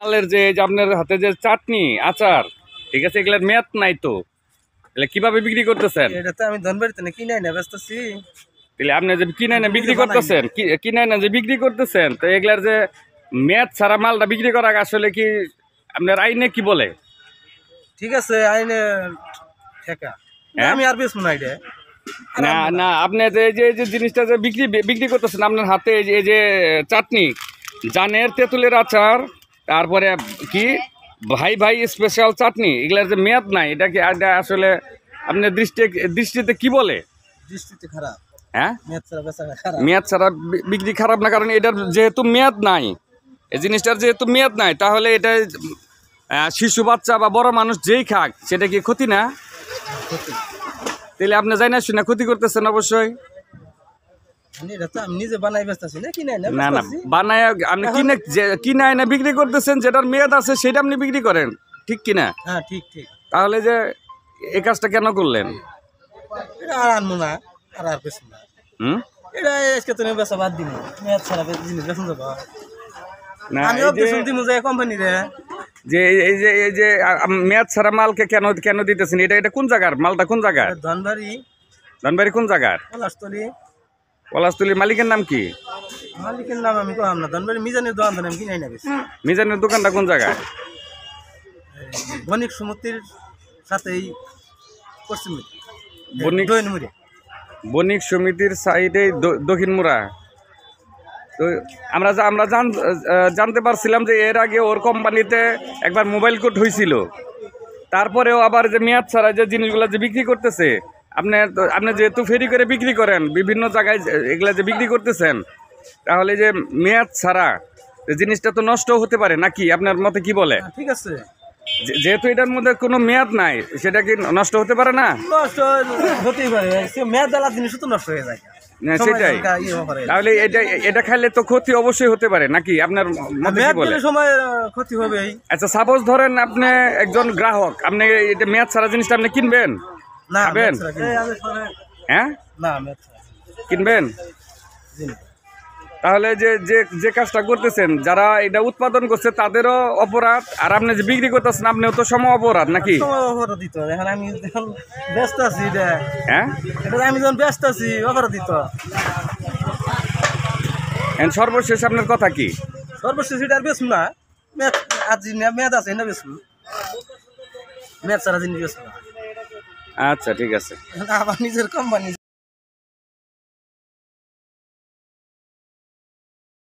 কালের যে আপনার হাতে যে চাটনি আচার ঠিক আছে এগুলার মেয়াদ নাই তো এগুলা কিভাবে বিক্রি করতেছেন এটা তো আমি ধনবাড়িতে না কিনাই না ব্যস্তছি তাহলে আপনি যে কিনাই না বিক্রি করতেছেন কিনাই না যে বিক্রি করতেছেন তো এগুলার যে মেয়াদ ছাড়া মালটা বিক্রি করা আসলে কি আপনার আইনে কি বলে ঠিক আছে আইনে ঠেকা হ্যাঁ? আমি আর বেশ মনে না না আপনি যে এই যে জিনিসটা যে বিক্রি বিক্রি করতেছেন আপনার হাতে এই যে চাটনি জানের তেঁতুলের আচার তারপরে কি ভাই ভাই স্পেশাল চাটনি এগুলার যে মেয়াদ নাই এটা কি এটা আসলে আপনার দৃষ্টি দৃষ্টিতে কি বলে দৃষ্টিতে খারাপ হ্যাঁ মেয়াদ ছাড়া বিক্রি খারাপ না কারণ এটার যেহেতু মেয়াদ নাই এই জিনিসটার যেহেতু মেয়াদ নাই তাহলে এটা শিশু বাচ্চা বা বড় মানুষ যেই খাক সেটা কি ক্ষতি না তাহলে আপনি যাই না ক্ষতি করতেছেন অবশ্যই মানে বিক্রি করতেছেন যেটার আছে সেটা আপনি বিক্রি করেন ঠিক কিনা হ্যাঁ, ঠিক তাহলে যে এই কাজটা কেন করলেন হুম এটা বাদ যে এই যে এই যে মেয়াদ ছাড়া মালকে কেন কেন দিতেছেন এটা এটা কোন জায়গার মালটা কোন জায়গার ধনবাড়ি ধনবাড়ি কোন জায়গার পলাশতলির মালিকের নাম কি মালিকের নাম আমি কোহাম না ধনবাড়ি মিজানের দোকান নাম কি নাই না বেশি মিজানের দোকানটা কোন জায়গায় বণিক সমিতির সাথে এই পশ্চিম বণিক দৈনমুড়ি বণিক সমিতির সাইডে দক্ষিণ মুড়া তো আমরা আমরা জান জানতে পারছিলাম যে এর আগে ওর কোম্পানিতে একবার মোবাইল কোট হয়েছিল তারপরেও আবার যে মেয়াদ ছাড়া যে জিনিসগুলো যে বিক্রি করতেছে আপনি আপনি যেহেতু ফেরি করে বিক্রি করেন বিভিন্ন জায়গায় এগুলা যে বিক্রি করতেছেন তাহলে যে মেয়াদ ছাড়া জিনিসটা তো নষ্ট হতে পারে নাকি আপনার মতে কি বলে হ্যাঁ, ঠিক আছে যেহেতু এটার মধ্যে কোনো মেয়াদ নাই সেটা কি নষ্ট হতে পারে না নষ্ট হতেই পারে মেয়াদ তো নষ্ট হয়ে যায় সেটাই তাহলে এটা এটা খাইলে তো ক্ষতি অবশ্যই হতে পারে নাকি আপনার সময় ক্ষতি আচ্ছা সাপোজ ধরেন আপনি একজন গ্রাহক আপনি এটা মেয়াদ ছাড়া জিনিসটা আপনি কিনবেন হ্যাঁ? কিনবেন তাহলে যে যে যে কাজটা করতেছেন যারা এটা উৎপাদন করছে তাদেরও অপরাধ আর আপনি যে বিক্রি করতেছেন আপনিও তো সম অপরাধ নাকি ব্যস্ত আছি হ্যাঁ আমি যখন ব্যস্ত আছি হ্যাঁ? সর্বশেষ আপনার কথা কি সর্বশেষ এটা আর বেশ না মেয়াদ আছে এটা বেশ মেয়াদ ছাড়া জিনিস বেশ না আচ্ছা ঠিক আছে আমার নিজের কোম্পানি